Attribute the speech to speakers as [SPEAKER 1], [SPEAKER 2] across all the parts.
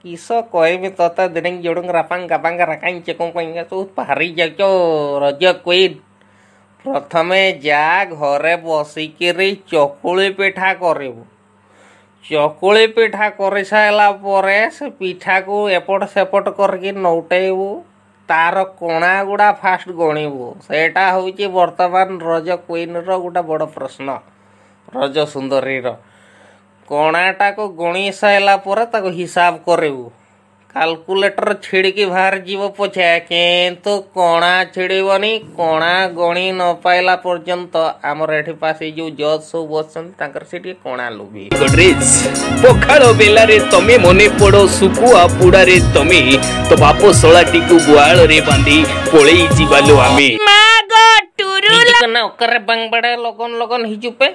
[SPEAKER 1] Kiso koe mitota deneng jorong rapang kapang karakan cekong koinga tuh pahari jago rojo kuin. ପ୍ରଥମେ ଯା ଘରେ ବସିକିରି ଚକୁଳି ପିଠା କରିବୁ ଚକୁଳି ପିଠା କରିସାରିଲା ପରେ ସେ ପିଠାକୁ ଏପଟ ସେପଟ କରିକି ନଉଟେଇବୁ ତା'ର କଣା ଗୁଡ଼ା ଫାଷ୍ଟ ଗଣିବୁ ସେଇଟା ହେଉଛି ବର୍ତ୍ତମାନ ରଜ କୁଇନ୍ର ଗୋଟେ ବଡ଼ ପ୍ରଶ୍ନ ରଜ ସୁନ୍ଦରୀର କଣାଟାକୁ ଗଣି ସାରିଲା ପରେ ତାକୁ ହିସାବ କରିବୁ କାଲକୁଲେଟର ଛିଡ଼ିକି ବାହାରିଯିବ ପଛେ କିନ୍ତୁ କଣା ଛିଡ଼ିବନି କଣା ଗଣି ନ ପାଇଲା ପର୍ଯ୍ୟନ୍ତ ଆମର ଏଠି ପାଶେ ଏଇ ଯେଉଁ ଜଜ୍ ସବୁ ବସୁଛନ୍ତି ତାଙ୍କର ସେଠି କଣା ଲୁଭି ପଖାଳ ବେଲାରେ ତମେ ମନେ ପଡ଼ ଶୁଖୁଆ ପୋଡ଼ାରେ ତମେ ତ ବାପ ଶଳାଟିକୁ ଗୁହାଳରେ ବାନ୍ଧି ପଳେଇ
[SPEAKER 2] ଯିବାଲୋ ଆମେ
[SPEAKER 1] ନା ଓକରେ ବାଙ୍ଗବାଡ଼େ ଲଗନ ଲଗନ ହେଇଚୁପେ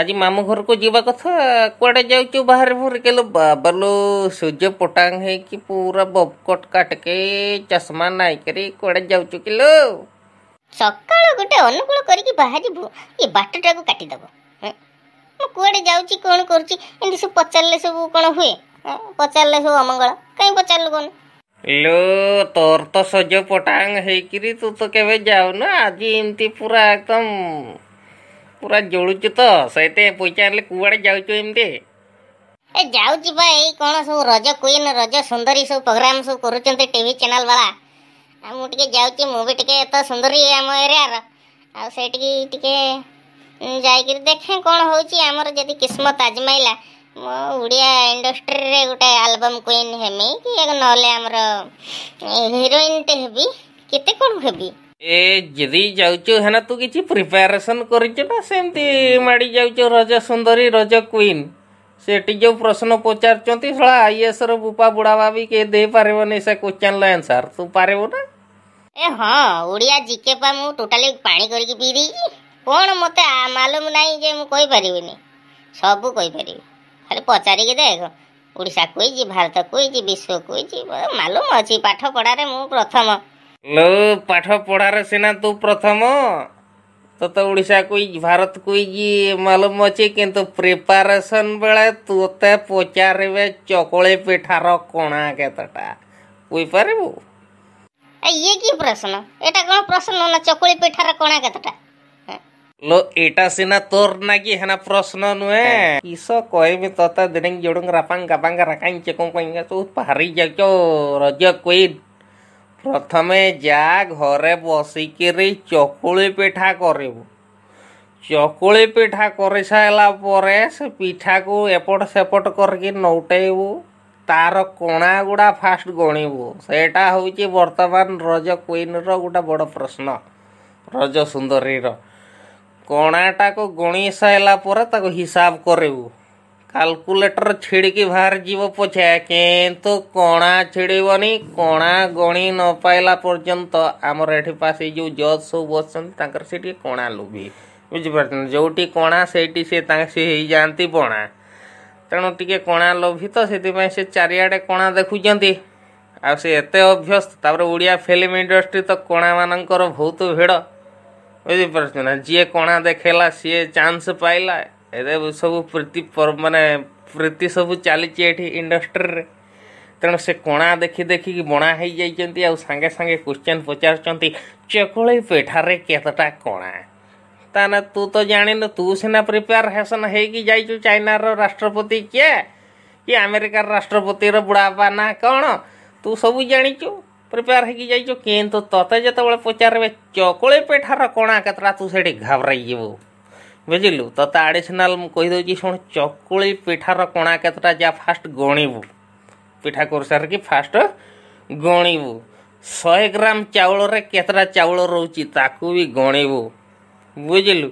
[SPEAKER 1] ଆଜି ମାମୁଁ ଘରକୁ ଯିବା କଥା କୁଆଡ଼େ ଯାଉଛୁ ବାହାରେ ଭରିକି ଲୋ ବାବାଲୋ ସୂର୍ଯ୍ୟ ପଟାଙ୍ଗ ହେଇକି ପୁରା ବବକଟ୍ କାଟକେ ଚଷମା ନାଇକରି କୁଆଡ଼େ ଯାଉଛୁ କିଲୋ
[SPEAKER 2] ସକାଳୁ ଗୋଟେ ଅନୁକୂଳ କରିକି ବାହାରିବୁ ଏ ବାଟଟାକୁ କାଟିଦେବ ମୁଁ କୁଆଡ଼େ ଯାଉଛି କ'ଣ କରୁଛି ଏମିତି ସବୁ ପଚାରିଲେ ସବୁ କ'ଣ ହୁଏ ପଚାରିଲେ ସବୁ ଅମଙ୍ଗଳ କାଇଁ ପଚାରିଲୁ କ'ଣ
[SPEAKER 1] ଲୋ ତୋର ତ ସଜ ପଟାଙ୍ଗ ହେଇକିରି ତୁ ତ କେବେ ଯାଉନୁ ଆଜି ଏମିତି ପୁରା ଏକଦମ ପୁରା ଜଳୁଛୁ ତ ସେଇତେ ପଚାରିଲେ କୁଆଡ଼େ ଯାଉଛୁ ଏମିତି ଏ
[SPEAKER 2] ଯାଉଛି ବା ଏଇ କ'ଣ ସବୁ ରଜ କୁଇନ୍ ରଜ ସୁନ୍ଦରୀ ସବୁ ପ୍ରୋଗ୍ରାମ୍ ସବୁ କରୁଛନ୍ତି ଟିଭି ଚ୍ୟାନେଲ୍ ବାଲା ଆଉ ମୁଁ ଟିକେ ଯାଉଛି ମୁଁ ବି ଟିକେ ତ ସୁନ୍ଦରୀ ଆମ ଏରିଆର ଆଉ ସେଇଠିକି ଟିକେ ଯାଇକିରି ଦେଖେ କ'ଣ ହେଉଛି ଆମର ଯଦି କିସ୍ମତ ଆଜମାଇଲା ମୁଁ ଓଡ଼ିଆ ଇଣ୍ଡଷ୍ଟ୍ରିରେ ଗୋଟେ ଆଲବମ୍ କୁଇନ୍ ହେମି କି ନହେଲେ ଆମର ହିରୋଇନ୍ଟେ ହେବି କେତେ କ'ଣ ହେବି
[SPEAKER 1] ଏ ଯଦି ଯାଉଛୁ ହେନା ତୁ କିଛି ପ୍ରିପାରେସନ୍ କରିଛୁ ନା ସେମିତି ମାଡ଼ି ଯାଉଛୁ ରଜ ସୁନ୍ଦରୀ ରଜ କୁଇନ୍ ସେଠି ଯେଉଁ ପ୍ରଶ୍ନ ପଚାରୁଛନ୍ତି ଶଳା ଆଇଏଏସ୍ର ବୁପା ବୁଢ଼ାବା ବି କେହି ଦେଇପାରିବନି ସେ କୋଶ୍ଚିନ୍ର ଆନ୍ସର୍ ତୁ ପାରିବୁ ନା
[SPEAKER 2] ଏ ହଁ ଓଡ଼ିଆ ଜିକେ ପା ମୁଁ ଟୋଟାଲି ପାଣି କରିକି ପିଇ ଦେଇଛି କ'ଣ ମୋତେ ମାଲୁମ ନାହିଁ ଯେ ମୁଁ କହିପାରିବିନି ସବୁ କହିପାରିବି ଖାଲି ପଚାରିକି ଦେଖ ଓଡ଼ିଶା କହିଛି ଭାରତ କହିଛି ବିଶ୍ୱ କହିଛି ମାଲୁମ ଅଛି ପାଠ ପଢ଼ାରେ ମୁଁ ପ୍ରଥମ
[SPEAKER 1] लो पाठ पढ़ार सीना तू प्रथम तो तो ओडिशा को भारत को मालूम अच्छे किंतु प्रिपारेसन बेले तोते पचारे चकोले पिठार कणा केतटा बुझिपारू
[SPEAKER 2] ये कि प्रश्न एटा कोन प्रश्न ना चकोली पिठार कणा केतटा
[SPEAKER 1] हाँ। लो एटा सीना तोर ना कि हेना प्रश्न नुए किसो कहबी तोते दिनेंग जोडंग रापांग गापांग राकांग चेकों कोंगा तो पारी जाचो रज कोई ପ୍ରଥମେ ଯା ଘରେ ବସିକିରି ଚକୁଳି ପିଠା କରିବୁ ଚକୁଳି ପିଠା କରିସାରିଲା ପରେ ସେ ପିଠାକୁ ଏପଟ ସେପଟ କରିକି ନଉଟେଇବୁ ତାର କଣା ଗୁଡ଼ା ଫାଷ୍ଟ ଗଣିବୁ ସେଇଟା ହେଉଛି ବର୍ତ୍ତମାନ ରଜ କୁଇନ୍ର ଗୋଟେ ବଡ଼ ପ୍ରଶ୍ନ ରଜ ସୁନ୍ଦରୀର କଣାଟାକୁ ଗଣି ସାରିଲା ପରେ ତାକୁ ହିସାବ କରିବୁ କାଲକୁଲେଟର ଛିଡ଼ିକି ବାହାରିଯିବ ପଛେ କିନ୍ତୁ କଣା ଛିଡ଼ିବନି କଣା ଗଣି ନ ପାଇଲା ପର୍ଯ୍ୟନ୍ତ ଆମର ଏଠି ପାସ୍ ଏଇ ଯେଉଁ ଜଜ୍ ସବୁ ବସୁଛନ୍ତି ତାଙ୍କର ସେ ଟିକେ କଣା ଲୋଭି ବୁଝିପାରୁଛନ୍ତି ଯେଉଁଠି କଣା ସେଇଠି ସେ ତାଙ୍କ ସେ ହେଇଯାଆନ୍ତି ପଣା ତେଣୁ ଟିକେ କଣା ଲୋଭି ତ ସେଥିପାଇଁ ସେ ଚାରିଆଡ଼େ କଣା ଦେଖୁଛନ୍ତି ଆଉ ସେ ଏତେ ଅଭ୍ୟସ୍ତ ତାପରେ ଓଡ଼ିଆ ଫିଲ୍ମ ଇଣ୍ଡଷ୍ଟ୍ରି ତ କଣାମାନଙ୍କର ବହୁତ ଭିଡ଼ ବୁଝିପାରୁଛନ୍ତି ନା ଯିଏ କଣା ଦେଖେଇଲା ସିଏ ଚାନ୍ସ ପାଇଲା सब प्रीति मान प्रीति सब चली इंडस्ट्री तेणु से कणा देखि देखिक बणा हो जाती आगे सांगे क्वेश्चन पचार चकुली पिठारे कतटा कणा ताने तू तो जान तू सीना प्रिपेयर हेसन हो चाइनार राष्ट्रपति किए कि आमेरिकार राष्ट्रपति बुढ़ापा ना कौन तु सब जाचु प्रिपेयर हो तो तेत पचारे चकुली पेठार कणा कतटा तू से घबराई जीवु ବୁଝିଲୁ ତତେ ଆଡ଼ିସନାଲ୍ ମୁଁ କହିଦେଉଛି ଶୁଣ ଚକୁଳି ପିଠାର କଣା କେତେଟା ଯା ଫାଷ୍ଟ ଗଣିବୁ ପିଠା କରିସାରିକି ଫାଷ୍ଟ ଗଣିବୁ ଶହେ ଗ୍ରାମ ଚାଉଳରେ କେତେଟା ଚାଉଳ ରହୁଛି ତାକୁ ବି ଗଣିବୁ ବୁଝିଲୁ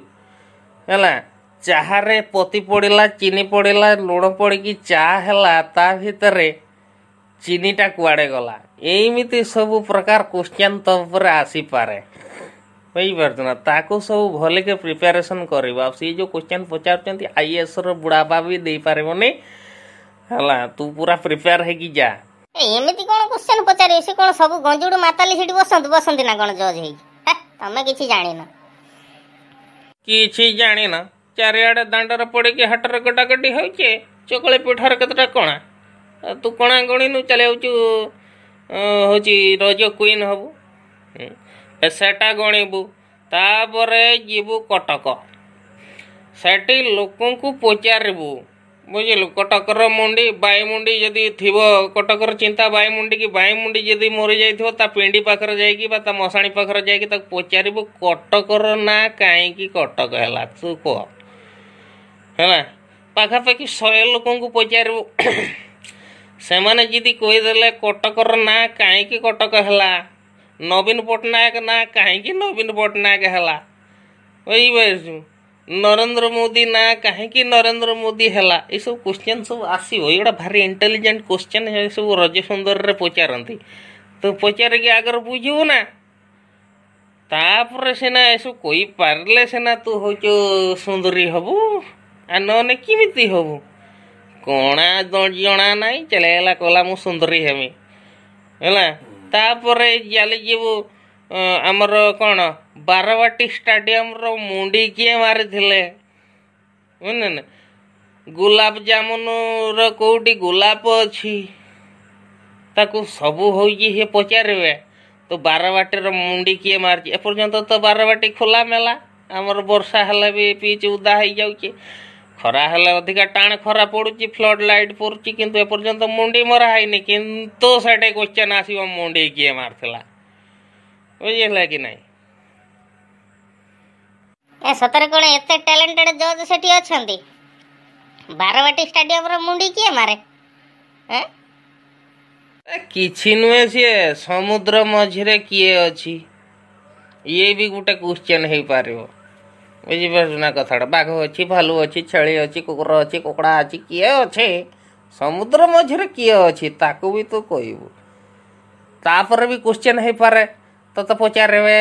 [SPEAKER 1] ହେଲା ଚାହାରେ ପତି ପଡ଼ିଲା ଚିନି ପଡ଼ିଲା ଲୁଣ ପଡ଼ିକି ଚା ହେଲା ତା ଭିତରେ ଚିନିଟା କୁଆଡ଼େ ଗଲା ଏମିତି ସବୁ ପ୍ରକାର କୋଶ୍ଚିନ୍ ତ ଉପରେ ଆସିପାରେ बुझिपारा ताको सब भले के प्रिपेरेसन कर सी जो क्वेश्चन पचार आईएस रुढ़ापा भी दे पारे हाला तू पूरा प्रिपेयर है जा
[SPEAKER 2] एमती कौन क्वेश्चन पचारे से कौन सब गंजुड़ माताली सीट बस बस कौन जज हो तमें किसी जान
[SPEAKER 1] कि जान चार दाणर पड़ी कि हाटर कटाकटी हो चकले पिठार कतटा कणा तू कणा गणीनु चल जाऊ हूँ रज क्वीन हबू हम्म। ସେଟା ଗଣିବୁ ତାପରେ ଯିବୁ କଟକ ସେଠି ଲୋକଙ୍କୁ ପଚାରିବୁ ବୁଝିଲୁ କଟକର ମୁଣ୍ଡି ବାୟୁମୁଣ୍ଡି ଯଦି ଥିବ କଟକର ଚିନ୍ତା ବାୟୁମୁଣ୍ଡି କି ବାୟୁମୁଣ୍ଡି ଯଦି ମରିଯାଇଥିବ ତା ପିଣ୍ଡି ପାଖରେ ଯାଇକି ବା ତା ମଶାଣି ପାଖରେ ଯାଇକି ତାକୁ ପଚାରିବୁ କଟକର ନାଁ କାହିଁକି କଟକ ହେଲା ତୁ କୁହ ହେଲା ପାଖାପାଖି ଶହେ ଲୋକଙ୍କୁ ପଚାରିବୁ ସେମାନେ ଯଦି କହିଦେଲେ କଟକର ନାଁ କାହିଁକି କଟକ ହେଲା नवीन पट्टनायक ना कहीं नवीन पट्टनायक है नरेंद्र मोदी ना कहीं नरेन्द्र मोदी है यू क्वेश्चन सब आसो युवा भारी इंटेलीजेन्ट क्वेश्चन है सब रज सुंदर में पचारती तो पचारिक आगर बुझुना तापर सेना यह सब कही पारे सेना तू तो हूँ सुंदरी हबु आ ना किमी हबु कणा जना ना चलेगला कहला मुझ सुंदरी हमी है ତାପରେ ଚାଲିଯିବୁ ଆମର କ'ଣ ବାରବାଟୀ ଷ୍ଟାଡ଼ିୟମ୍ର ମୁଣ୍ଡି କିଏ ମାରିଥିଲେ ବୁଝିଲେ ନା ଗୁଲାପଜାମୁନର କେଉଁଠି ଗୋଲାପ ଅଛି ତାକୁ ସବୁ ହେଉଛି ସେ ପଚାରିବେ ତ ବାରବାଟୀର ମୁଣ୍ଡି କିଏ ମାରିଛି ଏପର୍ଯ୍ୟନ୍ତ ତ ବାରବାଟୀ ଖୋଲା ମେଲା ଆମର ବର୍ଷା ହେଲେ ବି ପିଚ୍ ଉଦା ହେଇଯାଉଛି ଖରା ହେଲେ ଅଧିକା ଟାଣ ଖରା ପଡ଼ୁଛି ଫ୍ଲଡ୍ ଲାଇଟ୍ ପଡ଼ୁଛି କିନ୍ତୁ ଏପର୍ଯ୍ୟନ୍ତ ମୁଣ୍ଡି ମରା ହେଇନି କିନ୍ତୁ ସେଠି କ୍ୱେଶ୍ଚନ୍ ଆସିବ ମୁଣ୍ଡି କିଏ ମାରିଥିଲା ବୁଝିହେଲା କି ନାହିଁ
[SPEAKER 2] ଏ ସତରେ କ'ଣ ଏତେ ଟ୍ୟାଲେଣ୍ଟେଡ୍ ଜଜ୍ ସେଠି ଅଛନ୍ତି ବାରବାଟୀ ଷ୍ଟାଡିୟମର ମୁଣ୍ଡି କିଏ ମାରେ
[SPEAKER 1] କିଛି ନୁହେଁ ସିଏ ସମୁଦ୍ର ମଝିରେ କିଏ ଅଛି ଇଏ ବି ଗୋଟେ କ୍ୱେଶ୍ଚନ୍ ହେଇପାରିବ ବୁଝିବେ ସୁନା କଥାଟା ବାଘ ଅଛି ଭାଲୁ ଅଛି ଛେଳି ଅଛି କୁକୁର ଅଛି କୁକୁଡ଼ା ଅଛି କିଏ ଅଛି ସମୁଦ୍ର ମଝିରେ କିଏ ଅଛି ତାକୁ ବି ତୁ କହିବୁ ତାପରେ ବି କୋଶ୍ଚେନ୍ ହେଇପାରେ ତୋତେ ପଚାରିବେ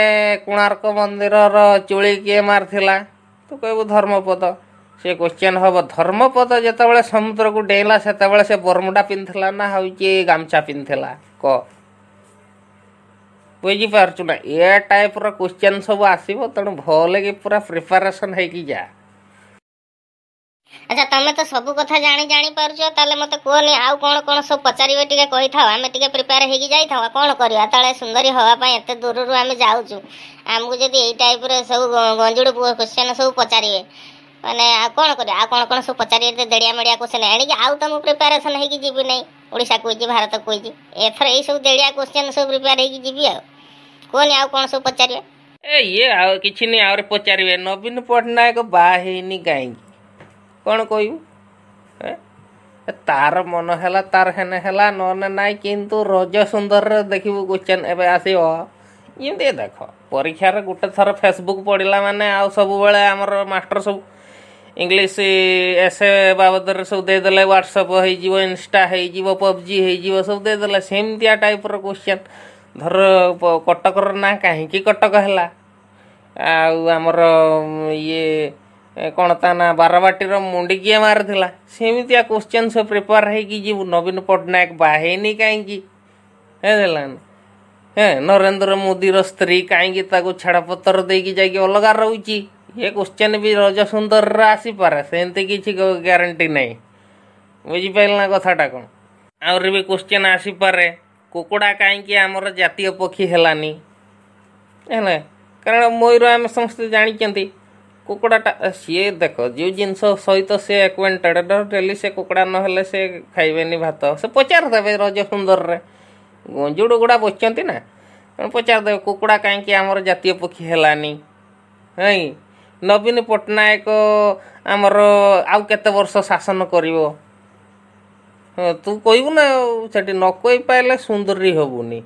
[SPEAKER 1] କୋଣାର୍କ ମନ୍ଦିରର ଚୁଳି କିଏ ମାରିଥିଲା ତୁ କହିବୁ ଧର୍ମପଦ ସେ କୋଶ୍ଚେନ୍ ହେବ ଧର୍ମପଦ ଯେତେବେଳେ ସମୁଦ୍ରକୁ ଡେଇଁଲା ସେତେବେଳେ ସେ ବରମୁଣ୍ଡା ପିନ୍ଧିଥିଲା ନା ହେଉଛି ଗାମୁଛା ପିନ୍ଧିଥିଲା କ बुझी ए टाइप रोश्चेन सब आस भले कि पूरा प्रिपेरेसन हो जा
[SPEAKER 2] अच्छा तुम्हें तो सब कथ जाणी जाणी मत कहनी आउ कौन कौन सब पचारे आम टे प्रिपेयर होगी कौन करवा सुंदरी हवापाई एत दूर आम जाऊ आमको जब यही टाइप रु गंजुड़ क्वेश्चन सब पचारे मैंने कौन कर कौन कौन सब पचारे देड़िया मेड़िया क्वेश्चन आणिक आउ तो प्रिपेरेसन होगी जी नहीं भारत कोई एथर यही सब देड़िया क्वेश्चन सब प्रिपेयर होगी कोनी
[SPEAKER 1] ए ये आ किछि नै आ पचारीबे नवीन पटनायक बाहेनी गाई कोन कहियु तार मन है तार हेने हला नन नै रज सुंदर देखिबो क्वेश्चन एबे आसीओ देख परीक्षार गोटे थर फेसबुक पढ़ला मैंने सबुबले आमर मास्टर सब इंग्लीश एसए बाबद सब देदे ह्वाट्सअप होटा हो पबजी हो सब देदे टाइप र ଧର କଟକର ନାଁ କାହିଁକି କଟକ ହେଲା ଆଉ ଆମର ଇଏ କ'ଣ ତା ନାଁ ବାରବାଟୀର ମୁଣ୍ଡି କିଏ ମାରିଥିଲା ସେମିତିଆ କୋଶ୍ଚିନ୍ ସବୁ ପ୍ରିପେୟାର ହେଇକି ଯିବୁ ନବୀନ ପଟ୍ଟନାୟକ ବାହେନି କାହିଁକି ହେଲାନି ହେଁ ନରେନ୍ଦ୍ର ମୋଦିର ସ୍ତ୍ରୀ କାହିଁକି ତାକୁ ଛାଡ଼ପତ୍ର ଦେଇକି ଯାଇକି ଅଲଗା ରହୁଛି ଏ କୋଶ୍ଚିନ୍ ବି ରଜ ସୁନ୍ଦରର ଆସିପାରେ ସେମିତି କିଛି ଗ୍ୟାରେଣ୍ଟି ନାହିଁ ବୁଝିପାରିଲ ନା କଥାଟା କ'ଣ ଆହୁରି ବି କୋଶ୍ଚିନ୍ ଆସିପାରେ କୁକୁଡ଼ା କାହିଁକି ଆମର ଜାତୀୟ ପକ୍ଷୀ ହେଲାନି ହେଲା କାରଣ ମୟୂର ଆମେ ସମସ୍ତେ ଜାଣିଛନ୍ତି କୁକୁଡ଼ାଟା ସିଏ ଦେଖ ଯେଉଁ ଜିନିଷ ସହିତ ସେ ଆକ୍ୱେଣ୍ଟେଡ଼୍ ଡେଲି ସେ କୁକୁଡ଼ା ନହେଲେ ସେ ଖାଇବେନି ଭାତ ସେ ପଚାରିଦେବେ ରଜ ସୁନ୍ଦରରେ ଗଞ୍ଜୁଡ଼ ଗୁଡ଼ା ବସିଛନ୍ତି ନା ପଚାରିଦେବେ କୁକୁଡ଼ା କାହିଁକି ଆମର ଜାତୀୟ ପକ୍ଷୀ ହେଲାନି ହେଇ ନବୀନ ପଟ୍ଟନାୟକ ଆମର ଆଉ କେତେ ବର୍ଷ ଶାସନ କରିବ ହଁ ତୁ କହିବୁ ନା ଆଉ ସେଠି ନ କହିପାରିଲେ ସୁନ୍ଦରୀ ହେବୁନି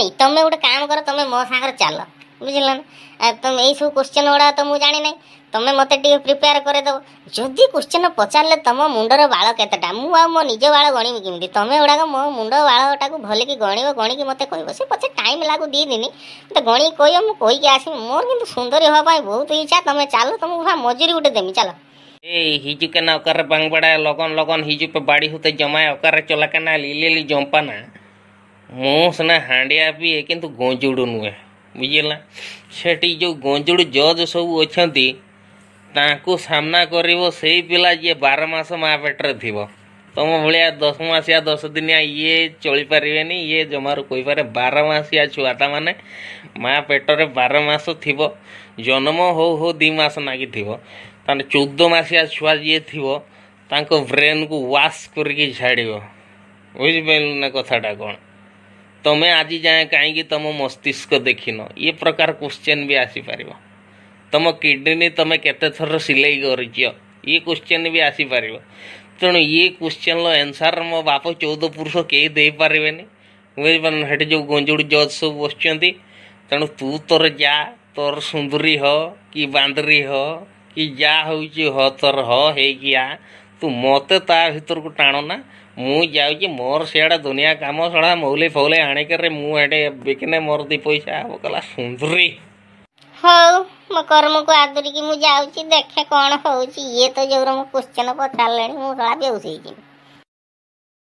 [SPEAKER 2] ଏଇ ତମେ ଗୋଟେ କାମ କର ତମେ ମୋ ସାଙ୍ଗରେ ଚାଲ ବୁଝିଲ ନା ତମେ ଏଇସବୁ କୋଶ୍ଚେନ୍ ଗୁଡ଼ା ତ ମୁଁ ଜାଣିନାହିଁ ତମେ ମୋତେ ଟିକେ ପ୍ରିପେୟାର କରିଦେବ ଯଦି କୋଶ୍ଚେନ୍ ପଚାରିଲେ ତମ ମୁଣ୍ଡର ବାଳ କେତେଟା ମୁଁ ଆଉ ମୋ ନିଜ ବାଳ ଗଣିବି କେମିତି ତମେ ଗୁଡ଼ାକ ମୋ ମୁଣ୍ଡ ବାଳଟାକୁ ଭଲକି ଗଣିବ ଗଣିକି ମୋତେ କହିବ ସେ ପଛେ ଟାଇମ୍ ଲାଗୁ ଦୁଇ ଦିନ ମୋତେ ଗଣିକି କହିବ ମୁଁ କହିକି ଆସିବି ମୋର କିନ୍ତୁ ସୁନ୍ଦରୀ ହେବା ପାଇଁ ବହୁତ ଇଚ୍ଛା ତମେ ଚାଲ ତମକୁ ମଜୁରୀ ଗୋଟେ ଦେମି ଚାଲ
[SPEAKER 1] हिजू कना अकारे बाड़ा लगन लगन हिजू बाड़ी होते जमाय अकारे चला कना जमपाना ली हाँडिया मो सना हांडिया भी है किंतु गोंजुड़ नुए बुझला सेठी जो गंजुड़ जज सब अच्छा सामना करिवो सेई पिला माँ पेटर थी तुम भलिया दस मसिया दस दिनिया ये चली पारे नहीं ये जमार कोई पारे बार मसिया छुआता मान माँ पेटर बार मस थ जन्म हो हो दिमास नागिव ତାହେଲେ ଚଉଦ ମାସିଆ ଛୁଆ ଯିଏ ଥିବ ତାଙ୍କ ବ୍ରେନ୍କୁ ୱାଶ୍ କରିକି ଛାଡ଼ିବ ବୁଝିପାରିଲୁ ନା କଥାଟା କ'ଣ ତମେ ଆଜି ଯାଏଁ କାହିଁକି ତମ ମସ୍ତିଷ୍କ ଦେଖିନ ଏ ପ୍ରକାର କୋଶ୍ଚିନ୍ ବି ଆସିପାରିବ ତମ କିଡ଼ନୀ ତମେ କେତେ ଥର ସିଲେଇ କରିଛ ଇଏ କୋଶ୍ଚିନ୍ ବି ଆସିପାରିବ ତେଣୁ ଇଏ କୋଶ୍ଚିନ୍ର ଆନ୍ସର୍ ମୋ ବାପ ଚଉଦ ପୁରୁଷ କେହି ଦେଇପାରିବେନି ବୁଝିପାରୁନ ସେଠି ଯେଉଁ ଗଞ୍ଜୁଡ଼ି ଜଜ୍ ସବୁ ବସୁଛନ୍ତି ତେଣୁ ତୁ ତୋର ଯା ତୋର ସୁନ୍ଦରୀ ହ କି ବାନ୍ଦରୀ ହ कि जा हूँ हतर हेगिया तू मत भर को टाणना मुझे मोर सियाड़े दुनिया कम सड़ा मौली फौले आणिकर मुझे बिकने मोर दी पैसा हम कला सुंदरी
[SPEAKER 2] हाँ मो कर्म को आदरी मुझे देखे कौन हो ये तो जो क्वेश्चन पचारे मुझे बेउस